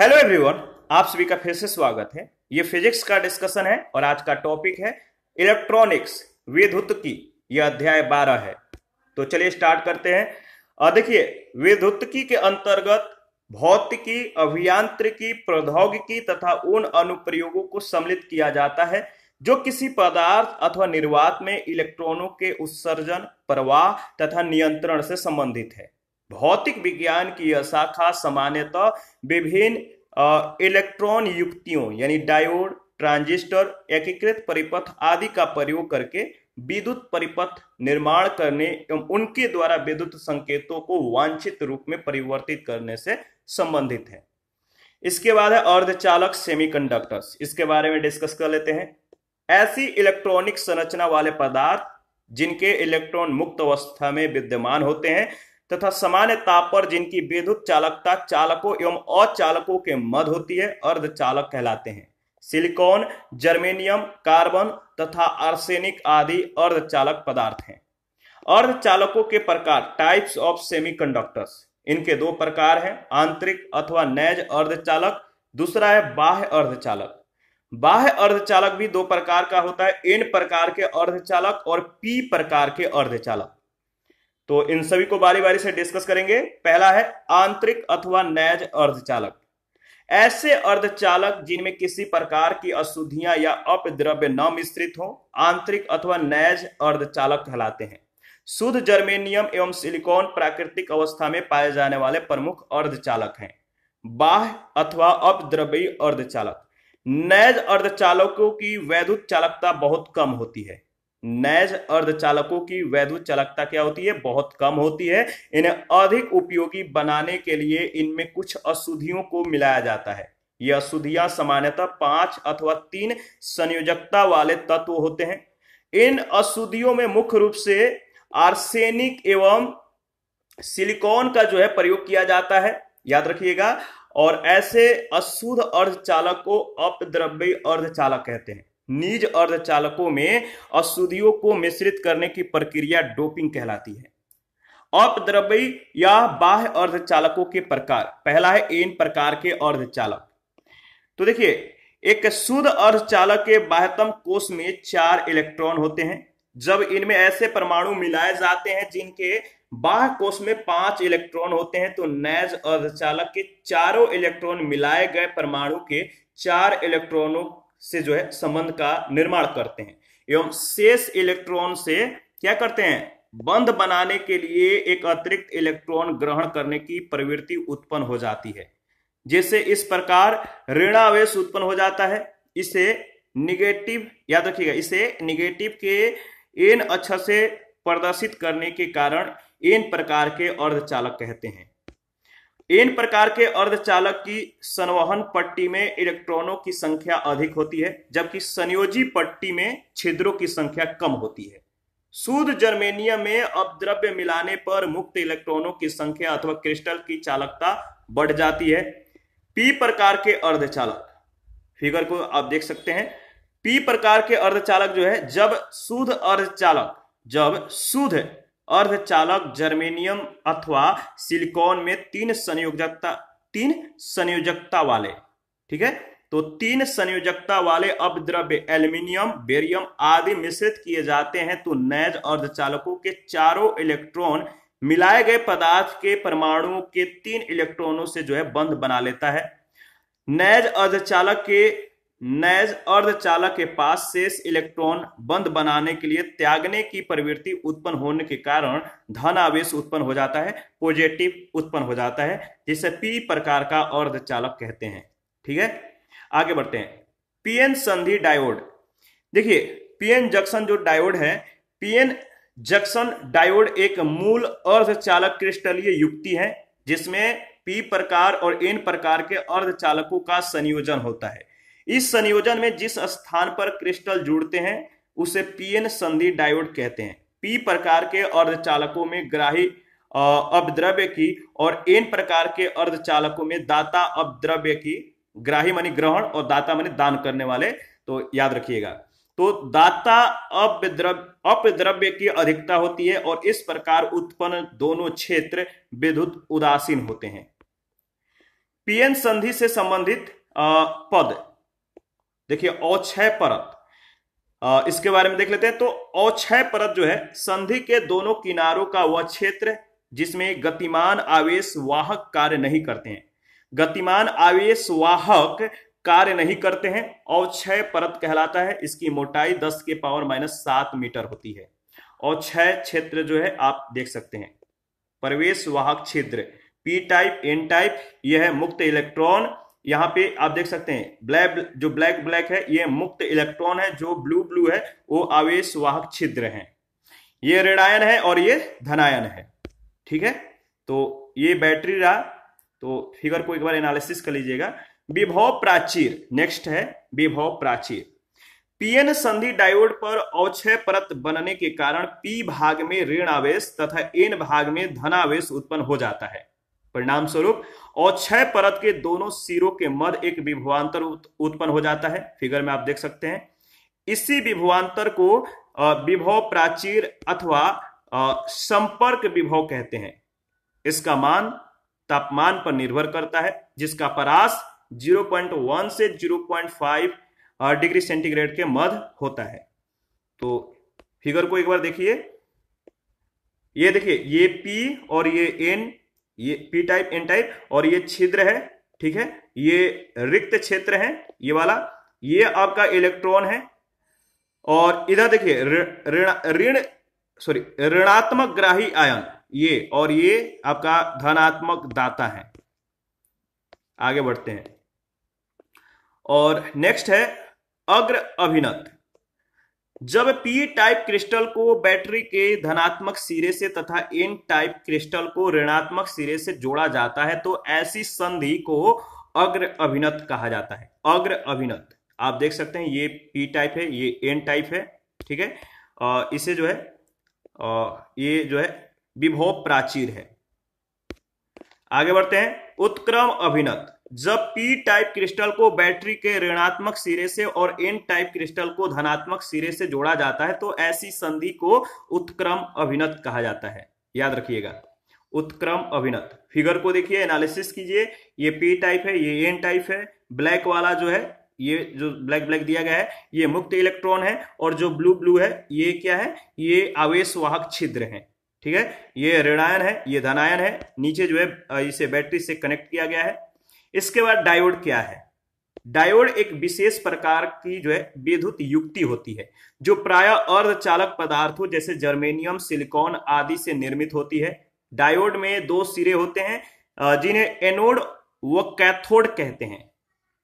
hello everyone आप सभी का फिर से स्वागत है ये फिजिक्स का डिस्कशन है और आज का टॉपिक है इलेक्ट्रॉनिक्स विद्युत की यह अध्याय बारह है तो चलिए स्टार्ट करते हैं देखिए की के अंतर्गत भौतिकी अभियांत्रिकी प्रौद्योगिकी तथा उन अनुप्रयोगों को सम्मिलित किया जाता है जो किसी पदार्थ अथवा निर्वात में इलेक्ट्रॉनों के उत्सर्जन प्रवाह तथा नियंत्रण से संबंधित है भौतिक विज्ञान की यह शाखा सामान्यतः विभिन्न इलेक्ट्रॉन युक्तियों यानी डायोड ट्रांजिस्टर एकीकृत परिपथ आदि का प्रयोग करके विद्युत परिपथ निर्माण करने एवं उनके द्वारा विद्युत संकेतों को वांछित रूप में परिवर्तित करने से संबंधित है इसके बाद है अर्धचालक सेमीकंडक्टर्स इसके बारे में डिस्कस कर लेते हैं ऐसी इलेक्ट्रॉनिक संरचना वाले पदार्थ जिनके इलेक्ट्रॉन मुक्त अवस्था में विद्यमान होते हैं तथा सामान्य ताप पर जिनकी विद्युत चालकता चालकों एवं अचालकों के मध्य होती है अर्धचालक कहलाते हैं सिलिकॉन जर्मेनियम कार्बन तथा आर्सेनिक आदि अर्धचालक पदार्थ हैं अर्धचालकों के प्रकार टाइप्स ऑफ सेमीकंडक्टर्स इनके दो प्रकार हैं आंतरिक अथवा नैज अर्धचालक दूसरा है बाह्य अर्धचालक बाह्य अर्धचालक भी दो प्रकार का होता है एन प्रकार के अर्धचालक और पी प्रकार के अर्धचालक तो इन सभी को बारी बारी से डिस्कस करेंगे पहला है आंतरिक अथवा नैज अर्धचालक ऐसे अर्धचालक जिनमें किसी प्रकार की अशुद्धियां या अपद्रव्य न मिश्रित हो आंतरिक अथवा नैज अर्धचालक कहलाते हैं शुद्ध जर्मेनियम एवं सिलिकॉन प्राकृतिक अवस्था में पाए जाने वाले प्रमुख अर्धचालक हैं बाह अथवा अपद्रव्यी अर्धचालक नैज अर्धचालकों की वैद्युत चालकता बहुत कम होती है नैज अर्धचालकों की वैद्युत चालकता क्या होती है बहुत कम होती है इन्हें अधिक उपयोगी बनाने के लिए इनमें कुछ अशुद्धियों को मिलाया जाता है ये अशुद्धियां सामान्यतः पांच अथवा तीन संयोजकता वाले तत्व होते हैं इन अशुद्धियों में मुख्य रूप से आर्सेनिक एवं सिलिकॉन का जो है प्रयोग किया जाता है याद रखिएगा और ऐसे अशुद्ध अर्धचालक को अपद्रव्य अर्धचालक कहते हैं अर्ध अर्धचालकों में अशुद्धियों को मिश्रित करने की प्रक्रिया डोपिंग कहलाती है अपद्रव्य या बाह्य अर्धचालकों के प्रकार पहला है इन प्रकार के अर्धचालक तो देखिए एक शुद्ध अर्धचालक के बाह्यतम कोष में चार इलेक्ट्रॉन होते हैं जब इनमें ऐसे परमाणु मिलाए जाते हैं जिनके बाह्य कोष में पांच इलेक्ट्रॉन होते हैं तो नैज अर्धचालक के चारों इलेक्ट्रॉन मिलाए गए परमाणु के चार इलेक्ट्रॉनों से जो है संबंध का निर्माण करते हैं एवं शेष इलेक्ट्रॉन से क्या करते हैं बंध बनाने के लिए एक अतिरिक्त इलेक्ट्रॉन ग्रहण करने की प्रवृत्ति उत्पन्न हो जाती है जैसे इस प्रकार ऋणावेश उत्पन्न हो जाता है इसे निगेटिव याद रखिएगा इसे निगेटिव के एन अक्षर से प्रदर्शित करने के कारण एन प्रकार के अर्धचालक कहते हैं इन प्रकार के अर्धचालक की संवहन पट्टी में इलेक्ट्रॉनों की संख्या अधिक होती है जबकि संयोजी पट्टी में छिद्रों की संख्या कम होती है शुद्ध जर्मेनियम में अपद्रव्य मिलाने पर मुक्त इलेक्ट्रॉनों की संख्या अथवा क्रिस्टल की चालकता बढ़ जाती है पी प्रकार के अर्धचालक फिगर को आप देख सकते हैं पी प्रकार के अर्धचालक जो है जब शुद्ध अर्धचालक जब शुद्ध अर्धचालक जर्मेनियम अथवा सिलिकॉन में तीन संयोजकता तीन संयोजकता वाले ठीक है तो तीन संयोजकता वाले अपद्रव्य एल्यूमिनियम बेरियम आदि मिश्रित किए जाते हैं तो नैज अर्धचालकों के चारों इलेक्ट्रॉन मिलाए गए पदार्थ के परमाणुओं के तीन इलेक्ट्रॉनों से जो है बंध बना लेता है नैज अर्धचालक के नैज अर्धचालक के पास शेष इलेक्ट्रॉन बंद बनाने के लिए त्यागने की प्रवृत्ति उत्पन्न होने के कारण धन आवेश उत्पन्न हो जाता है पॉजिटिव उत्पन्न हो जाता है जिसे पी प्रकार का अर्धचालक कहते हैं ठीक है आगे बढ़ते हैं पीएन संधि डायोड देखिए पीएन जंक्शन जो डायोड है पीएन जंक्शन डायोड एक मूल अर्धचालक क्रिस्टलीय युक्ति है जिसमें पी प्रकार और एन प्रकार के अर्धचालकों का संयोजन होता है इस संयोजन में जिस स्थान पर क्रिस्टल जुड़ते हैं उसे पीएन संधि डायोड कहते हैं पी प्रकार के अर्धचालकों में ग्राही अपद्रव्य की और एन प्रकार के अर्धचालकों में दाता अपद्रव्य की ग्राही मानी ग्रहण और दाता मानी दान करने वाले तो याद रखिएगा तो दाता अपद्रव्य अपद्रव्य की अधिकता होती है और इस प्रकार उत्पन्न दोनों क्षेत्र विद्युत उदासीन होते हैं पीएन संधि से संबंधित पद देखिए अक्षय परत इसके बारे में देख लेते हैं तो अक्षय परत जो है संधि के दोनों किनारों का वह क्षेत्र जिसमें गतिमान आवेश वाहक कार्य नहीं करते हैं गतिमान आवेश वाहक कार्य नहीं करते हैं अक्षय परत कहलाता है इसकी मोटाई 10 के पावर माइनस सात मीटर होती है अक्षय क्षेत्र जो है आप देख सकते हैं प्रवेश वाहक छिद्र पी टाइप एन टाइप यह मुक्त इलेक्ट्रॉन यहाँ पे आप देख सकते हैं ब्लैक जो ब्लैक ब्लैक है ये मुक्त इलेक्ट्रॉन है जो ब्लू ब्लू है वो आवेश वाहक छिद्र है ये ऋणायन है और ये धनायन है ठीक है तो ये बैटरी रहा तो फिगर को एक बार एनालिसिस कर लीजिएगा विभव प्राचीर नेक्स्ट है विभव प्राचीर पीएन संधि डायोड पर अवक्षय परत बनने के कारण पी भाग में ऋण आवेश तथा एन भाग में धनावेश उत्पन्न हो जाता है परिणाम स्वरूप और छह परत के दोनों सिरों के मध्य एक विभवांतर उत्पन्न हो जाता है फिगर में आप देख सकते हैं इसी विभवांतर को विभव प्राचीर अथवा संपर्क विभव कहते हैं इसका मान तापमान पर निर्भर करता है जिसका परास 0.1 से 0.5 डिग्री सेंटीग्रेड के मध्य होता है तो फिगर को एक बार देखिए ये देखिए ये P और ये N ये पी टाइप एन टाइप और ये छिद्र है ठीक है ये रिक्त क्षेत्र है ये वाला ये आपका इलेक्ट्रॉन है और इधर देखिए ऋण सॉरी ऋणात्मक ग्राही आयन ये और ये आपका धनात्मक दाता है आगे बढ़ते हैं और नेक्स्ट है अग्र अभिनत जब पी टाइप क्रिस्टल को बैटरी के धनात्मक सिरे से तथा एन टाइप क्रिस्टल को ऋणात्मक सिरे से जोड़ा जाता है तो ऐसी संधि को अग्र अभिनत कहा जाता है अग्र अभिनत आप देख सकते हैं ये पी टाइप है ये एन टाइप है ठीक है इसे जो है आ, ये जो है विभव प्राचीर है आगे बढ़ते हैं उत्क्रम अभिनत जब पी टाइप क्रिस्टल को बैटरी के ऋणात्मक सिरे से और एन टाइप क्रिस्टल को धनात्मक सिरे से जोड़ा जाता है तो ऐसी संधि को उत्क्रम अभिनत कहा जाता है याद रखिएगा उत्क्रम अभिनत फिगर को देखिए एनालिसिस कीजिए ये पी टाइप है ये एन टाइप है ब्लैक वाला जो है ये जो ब्लैक ब्लैक दिया गया है ये मुक्त इलेक्ट्रॉन है और जो ब्लू ब्लू है ये क्या है ये आवेश वाहक छिद्र है ठीक है ये ऋणायन है ये धनायन है नीचे जो है इसे बैटरी से कनेक्ट किया गया है इसके बाद डायोड क्या है डायोड एक विशेष प्रकार की जो है विद्युत युक्ति होती है जो प्राय अर्धचालक पदार्थों जैसे जर्मेनियम सिलिकॉन आदि से निर्मित होती है डायोड में दो सिरे होते हैं जिन्हें एनोड व कैथोड कहते हैं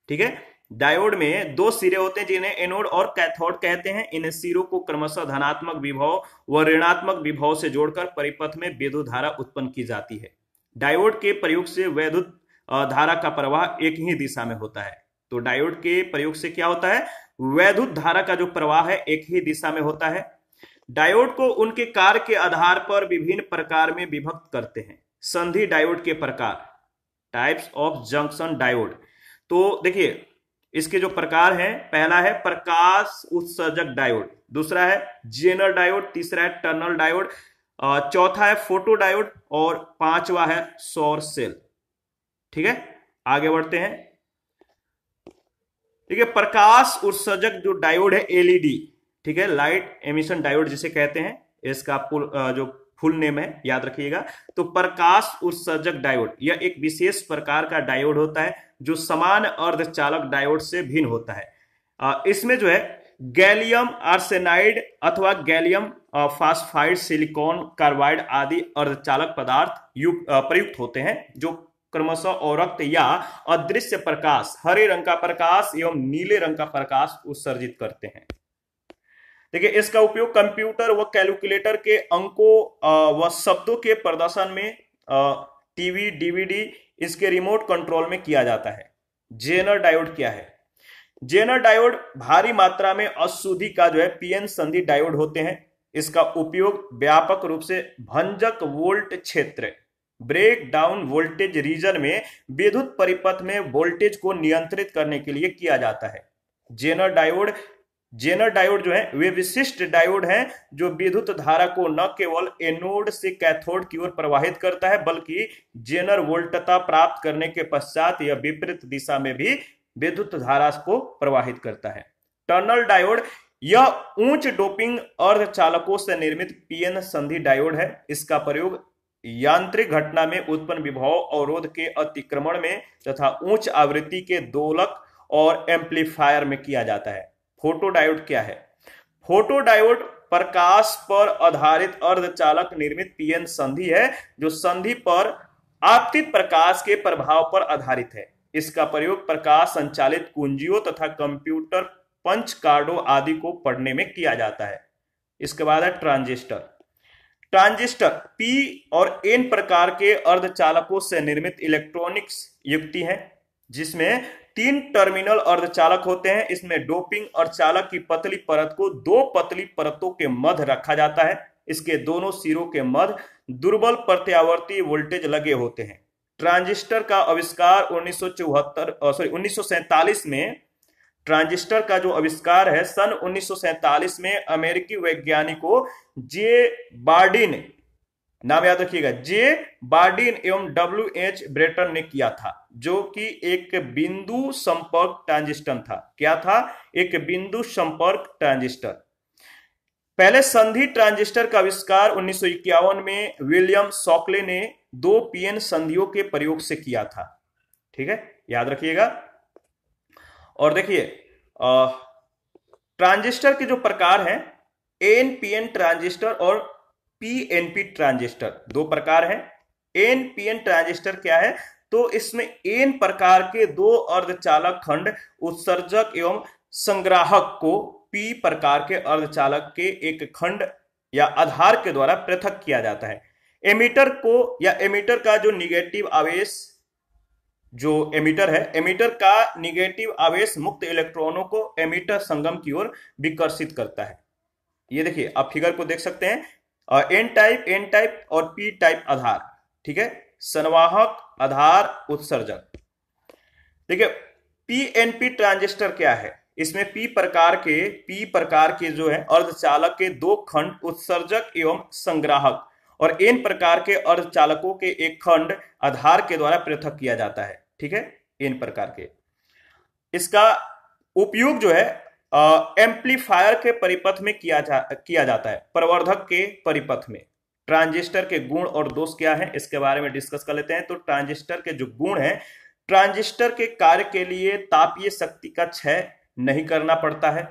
ठीक है डायोड में दो सिरे होते हैं जिन्हें एनोड और कैथोड कहते हैं इन सिरों को क्रमशः धनात्मक विभव व ऋणात्मक विभव से जोड़कर परिपथ में विद्युत धारा उत्पन्न की जाती है डायोड के प्रयोग से वैद्युत धारा का प्रवाह एक ही दिशा में होता है तो डायोड के प्रयोग से क्या होता है वैद्युत धारा का जो प्रवाह है एक ही दिशा में होता है डायोड को उनके कार्य के आधार पर विभिन्न प्रकार में विभक्त करते हैं संधि डायोड के प्रकार टाइप्स ऑफ जंक्शन डायोड तो देखिए इसके जो प्रकार हैं पहला है प्रकाश उत्सर्जक डायोड दूसरा है जेनर डायोड तीसरा है टर्नल डायोड चौथा है फोटो डायोड और पांचवा है सौर सेल ठीक है आगे बढ़ते हैं ठीक है प्रकाश उत्सर्जक जो डायोड है एलईडी e ठीक है लाइट एमिशन डायोड जिसे कहते हैं इसका जो फुल नेम है याद रखिएगा तो प्रकाश उत्सर्जक डायोड यह एक विशेष प्रकार का डायोड होता है जो समान अर्धचालक डायोड से भिन्न होता है इसमें जो है गैलियम आर्सेनाइड अथवा गैलियम फास्फाइड सिलिकॉन कार्बाइड आदि अर्धचालक पदार्थ प्रयुक्त होते हैं जो क्रमशः औरक्त या अदृश्य प्रकाश हरे रंग का प्रकाश एवं नीले रंग का प्रकाश उत्सर्जित करते हैं देखिए इसका उपयोग कंप्यूटर व कैलकुलेटर के अंकों व शब्दों के प्रदर्शन में टीवी डीवीडी इसके रिमोट कंट्रोल में किया जाता है जेनर डायोड क्या है जेनर डायोड भारी मात्रा में अशुद्धि का जो है पीएन संधि डायोड होते हैं इसका उपयोग व्यापक रूप से भंजक वोल्ट क्षेत्र ब्रेक डाउन वोल्टेज रीजन में विद्युत परिपथ में वोल्टेज को नियंत्रित करने के लिए किया जाता है जेनर डायोड जेनर डायोड जो है वे विशिष्ट डायोड हैं जो विद्युत धारा को न केवल एनोड से कैथोड की ओर प्रवाहित करता है बल्कि जेनर वोल्टता प्राप्त करने के पश्चात यह विपरीत दिशा में भी विद्युत धारा को प्रवाहित करता है टर्नल डायोड यह उच्च डोपिंग अर्धचालकों से निर्मित पीएन संधि डायोड है इसका प्रयोग यांत्रिक घटना में उत्पन्न विभव अवरोध के अतिक्रमण में तथा उच्च आवृत्ति के दोलक और एम्पलीफायर में किया जाता है फोटोडायोड क्या है फोटोडायोड प्रकाश पर आधारित अर्धचालक निर्मित पीएन संधि है जो संधि पर आपतित प्रकाश के प्रभाव पर आधारित है इसका प्रयोग प्रकाश संचालित कुंजियों तथा कंप्यूटर पंच कार्डो आदि को पढ़ने में किया जाता है इसके बाद है ट्रांजिस्टर ट्रांजिस्टर पी और एन प्रकार के अर्धचालकों से निर्मित इलेक्ट्रॉनिक्स युक्ति है जिसमें तीन टर्मिनल अर्धचालक होते हैं इसमें डोपिंग और चालक की पतली परत को दो पतली परतों के मध्य रखा जाता है इसके दोनों सिरों के मध्य दुर्बल प्रत्यावर्ती वोल्टेज लगे होते हैं ट्रांजिस्टर का आविष्कार उन्नीस सॉरी उन्नीस में ट्रांजिस्टर का जो आविष्कार है सन 1947 में अमेरिकी वैज्ञानिकों जे बार्डिन नाम याद रखिएगा जे बार्डिन एवं डब्ल्यू एच ब्रेटन ने किया था जो कि एक बिंदु संपर्क ट्रांजिस्टर था क्या था एक बिंदु संपर्क ट्रांजिस्टर पहले संधि ट्रांजिस्टर का आविष्कार उन्नीस में विलियम सॉकले ने दो पीएन संधियों के प्रयोग से किया था ठीक है याद रखिएगा और देखिए ट्रांजिस्टर के जो प्रकार हैं एन ट्रांजिस्टर और पी एन पी ट्रांजिस्टर दो प्रकार हैं एन ट्रांजिस्टर क्या है तो इसमें एन प्रकार के दो अर्धचालक खंड उत्सर्जक एवं संग्राहक को पी प्रकार के अर्धचालक के एक खंड या आधार के द्वारा पृथक किया जाता है एमिटर को या एमिटर का जो निगेटिव आवेश जो एमिटर है एमिटर का निगेटिव आवेश मुक्त इलेक्ट्रॉनों को एमिटर संगम की ओर विकर्षित करता है ये देखिए आप फिगर को देख सकते हैं एन टाइप एन टाइप और पी टाइप आधार ठीक है संवाहक आधार उत्सर्जक देखिए पीएनपी ट्रांजिस्टर क्या है इसमें पी प्रकार के पी प्रकार के जो है अर्धचालक के दो खंड उत्सर्जक एवं संग्राहक और एन प्रकार के अर्धचालकों के एक खंड आधार के द्वारा पृथक किया जाता है ठीक है इन प्रकार के इसका उपयोग जो है एम्पलीफायर के परिपथ में किया जा किया जाता है प्रवर्धक के परिपथ में ट्रांजिस्टर के गुण और दोष क्या है इसके बारे में डिस्कस कर लेते हैं तो ट्रांजिस्टर के जो गुण है ट्रांजिस्टर के कार्य के लिए तापीय शक्ति का क्षय नहीं करना पड़ता है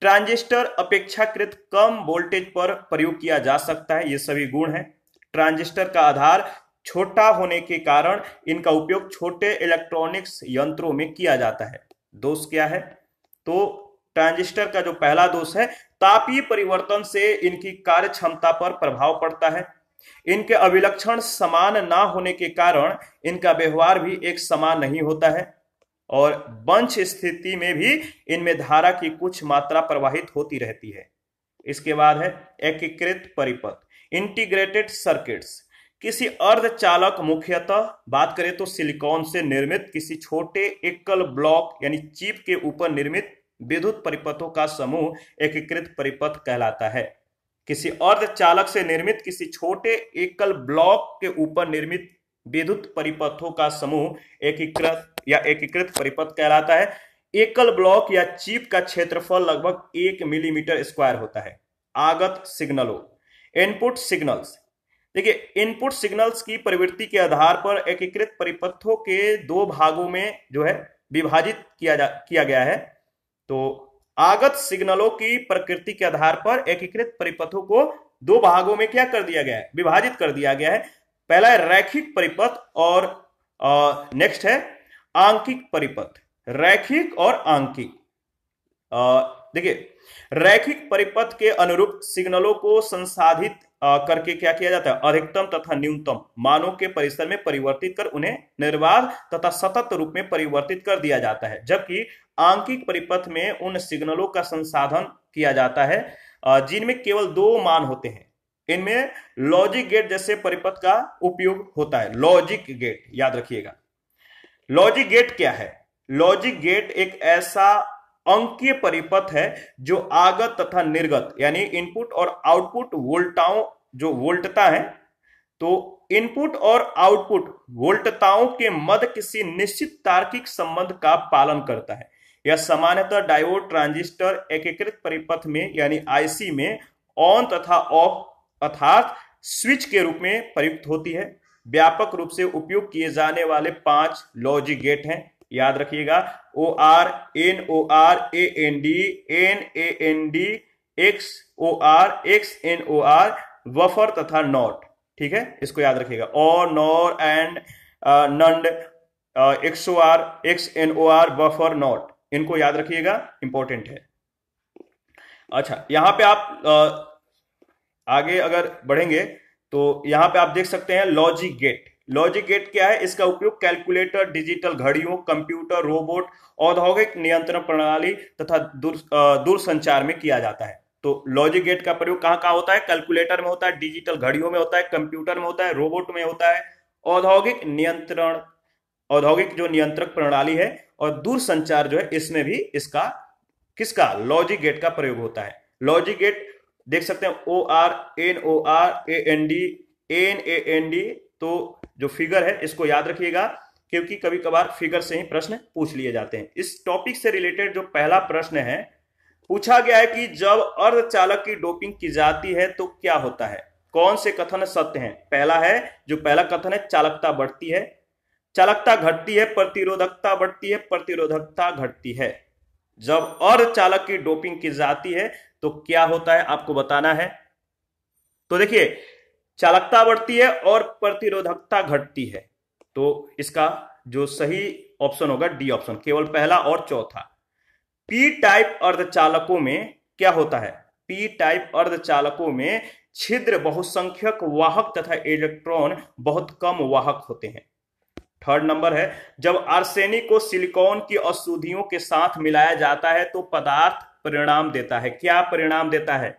ट्रांजिस्टर अपेक्षाकृत कम वोल्टेज पर प्रयोग किया जा सकता है ये सभी गुण हैं ट्रांजिस्टर का आधार छोटा होने के कारण इनका उपयोग छोटे इलेक्ट्रॉनिक्स यंत्रों में किया जाता है दोष क्या है तो ट्रांजिस्टर का जो पहला दोष है तापीय परिवर्तन से इनकी कार्य क्षमता पर प्रभाव पड़ता है इनके अभिलक्षण समान ना होने के कारण इनका व्यवहार भी एक समान नहीं होता है और वंश स्थिति में भी इनमें धारा की कुछ मात्रा प्रवाहित होती रहती है इसके बाद है एकीकृत परिपथ इंटीग्रेटेड सर्किट्स किसी अर्धचालक मुख्यतः बात करें तो सिलिकॉन से निर्मित किसी छोटे एकल ब्लॉक यानी चिप के ऊपर निर्मित विद्युत परिपथों का समूह एकीकृत परिपथ कहलाता है किसी अर्धचालक से निर्मित किसी छोटे एकल ब्लॉक के ऊपर निर्मित विद्युत परिपथों का समूह एकीकृत या एकीकृत परिपथ कहलाता है एकल ब्लॉक या चिप का क्षेत्रफल लगभग एक मिलीमीटर स्क्वायर होता है आगत सिग्नलों इनपुट सिग्नल्स देखिए इनपुट सिग्नल्स की प्रवृत्ति के आधार पर एकीकृत परिपथों के दो भागों में जो है विभाजित किया जा किया गया है तो आगत सिग्नलों की प्रकृति के आधार पर एकीकृत परिपथों को दो भागों में क्या कर दिया गया है विभाजित कर दिया गया है पहला है रैखिक परिपथ और नेक्स्ट है आंकिक परिपथ रैखिक और आंकिक देखिए रैखिक परिपथ के अनुरूप सिग्नलों को संसाधित करके क्या किया जाता है अधिकतम तथा न्यूनतम मानों के परिसर में परिवर्तित कर उन्हें निर्वाध तथा सतत रूप में परिवर्तित कर दिया जाता है जबकि आंकिक परिपथ में उन सिग्नलों का संसाधन किया जाता है जिनमें केवल दो मान होते हैं इनमें लॉजिक गेट जैसे परिपथ का उपयोग होता है लॉजिक गेट याद रखिएगा लॉजिक गेट क्या है लॉजिक गेट एक ऐसा अंकीय परिपथ है जो आगत तथा निर्गत यानी इनपुट और आउटपुट वोल्टाओं जो वोल्टता है तो इनपुट और आउटपुट वोल्टताओं के मध्य किसी निश्चित तार्किक संबंध का पालन करता है यह सामान्यतः डायोड ट्रांजिस्टर एकीकृत परिपथ में यानी आईसी में ऑन तथा ऑफ अर्थात स्विच के रूप में प्रयुक्त होती है व्यापक रूप से उपयोग किए जाने वाले पांच लॉजिक गेट हैं याद रखिएगा O R N O R A N D N A N D X O R X N O R buffer तथा नॉट ठीक है इसको याद रखिएगा और nor and nand X O R X N O R buffer not इनको याद रखिएगा इंपॉर्टेंट है अच्छा यहां पे आप आ, आगे अगर बढ़ेंगे तो यहां पे आप देख सकते हैं लॉजिक गेट लॉजिक गेट क्या है इसका उपयोग कैलकुलेटर डिजिटल घड़ियों कंप्यूटर रोबोट औद्योगिक नियंत्रण प्रणाली तथा दूर दूरसंचार में किया जाता है तो लॉजिक गेट का प्रयोग कहां कहाँ होता है कैलकुलेटर में होता है डिजिटल घड़ियों में होता है कंप्यूटर में होता है रोबोट में होता है औद्योगिक नियंत्रण औद्योगिक जो नियंत्रक प्रणाली है और दूर संचार जो है इसमें भी इसका किसका लॉजिक गेट का प्रयोग होता है लॉजिक गेट देख सकते हैं O R N O R A N D N A N D तो जो फिगर है इसको याद रखिएगा क्योंकि कभी कभार फिगर से ही प्रश्न पूछ लिए जाते हैं इस टॉपिक से रिलेटेड जो पहला प्रश्न है पूछा गया है कि जब अर्धचालक की डोपिंग की जाती है तो क्या होता है कौन से कथन सत्य हैं पहला है जो पहला कथन है चालकता बढ़ती है चालकता घटती है प्रतिरोधकता बढ़ती है प्रतिरोधकता घटती है जब अर्धचालक की डोपिंग की जाती है तो क्या होता है आपको बताना है तो देखिए चालकता बढ़ती है और प्रतिरोधकता घटती है तो इसका जो सही ऑप्शन होगा डी ऑप्शन केवल पहला और चौथा पी टाइप अर्धचालकों में क्या होता है पी टाइप अर्धचालकों में छिद्र बहुसंख्यक वाहक तथा इलेक्ट्रॉन बहुत कम वाहक होते हैं थर्ड नंबर है जब आर्सेनिक को सिलिकॉन की अशुद्धियों के साथ मिलाया जाता है तो पदार्थ परिणाम देता है क्या परिणाम देता है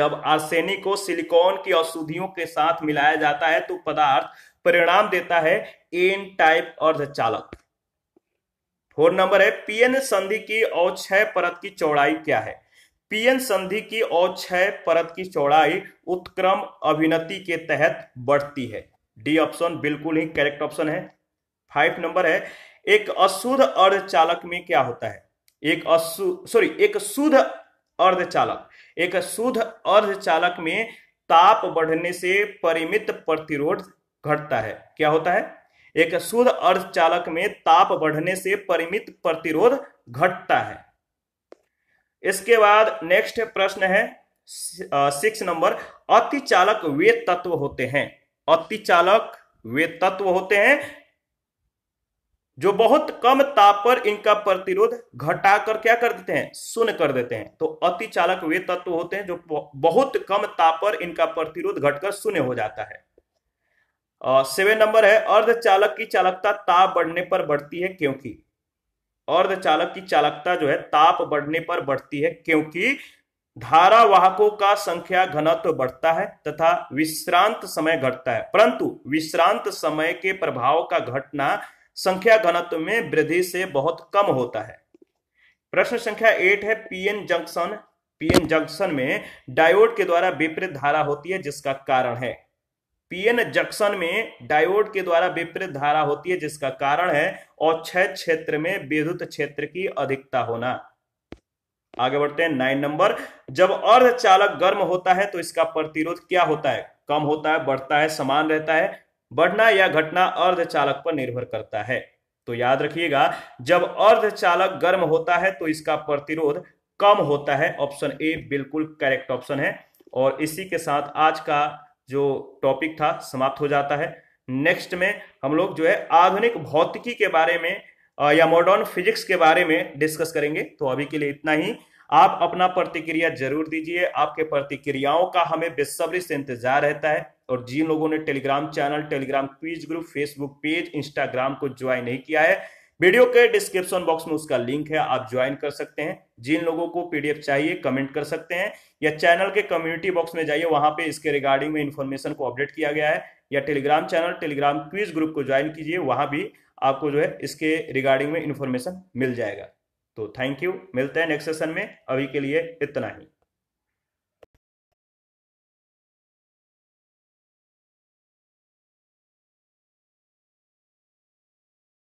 जब आर्सेनिक को सिलिकॉन की औषधियों के साथ मिलाया जाता है तो पदार्थ परिणाम देता है एन टाइप अर्धचालक फोर नंबर है पीएन संधि की और छह परत की चौड़ाई क्या है पीएन संधि की और छह परत की चौड़ाई उत्क्रम अभिनति के तहत बढ़ती है डी ऑप्शन बिल्कुल ही करेक्ट ऑप्शन है फाइव नंबर है एक अशुद्ध अर्धचालक में क्या होता है एक अशु सॉरी एक शुद्ध अर्धचालक एक शुद्ध अर्धचालक में ताप बढ़ने से परिमित प्रतिरोध घटता है क्या होता है एक शुद्ध अर्धचालक में ताप बढ़ने से परिमित प्रतिरोध घटता है इसके बाद नेक्स्ट प्रश्न है सिक्स नंबर अति चालक वे तत्व होते हैं अति चालक वे तत्व होते हैं जो बहुत कम ताप पर इनका प्रतिरोध घटाकर क्या कर देते हैं शून्य कर देते हैं तो अति चालक वे तत्व होते हैं जो बहुत कम ताप पर इनका प्रतिरोध घटकर शून्य हो जाता है सेवन नंबर है अर्धचालक की चालकता ताप बढ़ने पर बढ़ती है क्योंकि अर्धचालक की चालकता जो है ताप बढ़ने पर बढ़ती है क्योंकि धारा वाहकों का संख्या घनत्व बढ़ता है तथा विश्रांत समय घटता है परंतु विश्रांत समय के प्रभाव का घटना संख्या घनत्व में वृद्धि से बहुत कम होता है प्रश्न संख्या एट है पीएन जंक्शन पीएन जंक्शन में डायोड के द्वारा विपरीत धारा होती है जिसका कारण है पीएन जंक्शन में डायोड के द्वारा विपरीत धारा होती है जिसका कारण है अक्षय क्षेत्र में विद्युत क्षेत्र की अधिकता होना आगे बढ़ते हैं नाइन नंबर जब अर्ध चालक गर्म होता है तो इसका प्रतिरोध क्या होता है कम होता है बढ़ता है समान रहता है बढ़ना या घटना अर्ध चालक पर निर्भर करता है तो याद रखिएगा जब अर्ध चालक गर्म होता है तो इसका प्रतिरोध कम होता है ऑप्शन ए बिल्कुल करेक्ट ऑप्शन है और इसी के साथ आज का जो टॉपिक था समाप्त हो जाता है नेक्स्ट में हम लोग जो है आधुनिक भौतिकी के बारे में या मॉडर्न फिजिक्स के बारे में डिस्कस करेंगे तो अभी के लिए इतना ही आप अपना प्रतिक्रिया जरूर दीजिए आपके प्रतिक्रियाओं का हमें बेसब्री से इंतजार रहता है और जिन लोगों ने Telegram channel Telegram quiz group Facebook page Instagram को ज्वाइन नहीं किया है वीडियो के डिस्क्रिप्शन बॉक्स में उसका लिंक है आप ज्वाइन कर सकते हैं जिन लोगों को पीडीएफ चाहिए कमेंट कर सकते हैं या चैनल के कम्युनिटी बॉक्स में जाइए वहां पे इसके रिगार्डिंग में इन्फॉर्मेशन को अपडेट किया गया है या Telegram channel Telegram quiz group को ज्वाइन कीजिए वहां भी आपको जो है इसके रिगार्डिंग में इन्फॉर्मेशन मिल जाएगा तो थैंक यू मिलते हैं नेक्स्ट सेशन में अभी के लिए इतना ही